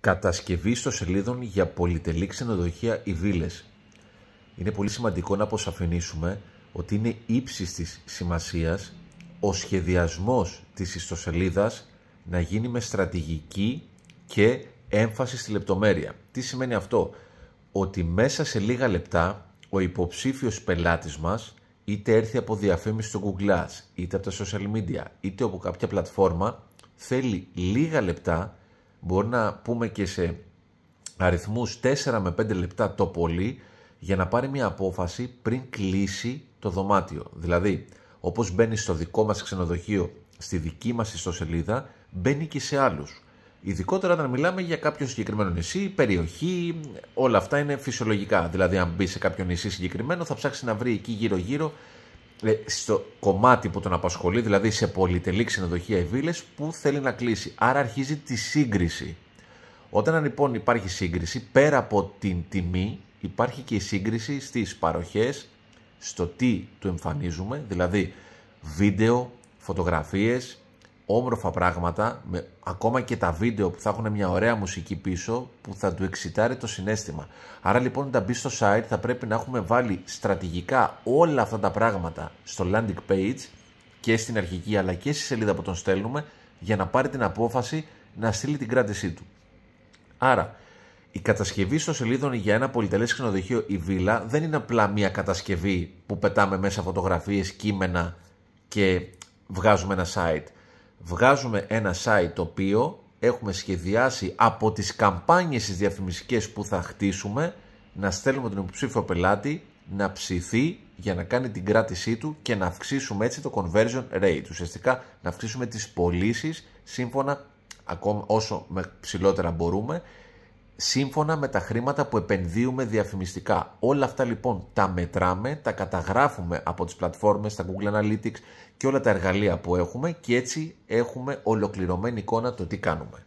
Κατασκευή στο σελίδων για πολυτελή ξενοδοχεία ή βίλες. Είναι πολύ σημαντικό να αποσαφηνίσουμε ότι είναι ύψης της σημασίας ο σχεδιασμός της ιστοσελίδας να γίνει με στρατηγική και έμφαση στη λεπτομέρεια. Τι σημαίνει αυτό? Ότι μέσα σε λίγα λεπτά ο υποψήφιος πελάτης μας είτε έρθει από διαφήμιση στο Google Ads, είτε από τα social media, είτε από κάποια πλατφόρμα, θέλει λίγα λεπτά μπορεί να πούμε και σε αριθμούς 4 με 5 λεπτά το πολύ για να πάρει μια απόφαση πριν κλείσει το δωμάτιο. Δηλαδή, όπως μπαίνει στο δικό μας ξενοδοχείο, στη δική μας ιστοσελίδα, μπαίνει και σε άλλους. Ειδικότερα όταν μιλάμε για κάποιο συγκεκριμένο νησί, περιοχή, όλα αυτά είναι φυσιολογικά. Δηλαδή, αν μπει σε κάποιο νησί συγκεκριμένο, θα ψάξει να βρει εκεί γύρω-γύρω ε, στο κομμάτι που τον απασχολεί, δηλαδή σε πολυτελή ξενοδοχεία ή βίλες, που θέλει να κλείσει. Άρα αρχίζει τη σύγκριση. Όταν λοιπόν υπάρχει σύγκριση, πέρα από την τιμή, υπάρχει και η σύγκριση στις παροχές, στο τι του εμφανίζουμε, δηλαδή βίντεο, φωτογραφίες, όμορφα πράγματα, ακόμα και τα βίντεο που θα έχουν μια ωραία μουσική πίσω που θα του εξητάρει το συνέστημα. Άρα λοιπόν όταν μπει στο site θα πρέπει να έχουμε βάλει στρατηγικά όλα αυτά τα πράγματα στο landing page και στην αρχική αλλά και στη σελίδα που τον στέλνουμε για να πάρει την απόφαση να στείλει την κράτησή του. Άρα, η κατασκευή στο σελίδων για ένα πολυτελές ξενοδοχείο ή βίλα δεν είναι απλά μια κατασκευή που πετάμε μέσα φωτογραφίες, κείμενα και βγάζουμε ένα site βγάζουμε ένα site το οποίο έχουμε σχεδιάσει από τις καμπάνιες τις διαφημιστικές που θα χτίσουμε να στέλνουμε τον υποψήφιο πελάτη να ψηθεί για να κάνει την κράτησή του και να αυξήσουμε έτσι το conversion rate. Ουσιαστικά να αυξήσουμε τις πωλήσεις σύμφωνα ακόμα όσο με ψηλότερα μπορούμε σύμφωνα με τα χρήματα που επενδύουμε διαφημιστικά. Όλα αυτά λοιπόν τα μετράμε, τα καταγράφουμε από τις πλατφόρμες, τα Google Analytics και όλα τα εργαλεία που έχουμε και έτσι έχουμε ολοκληρωμένη εικόνα το τι κάνουμε.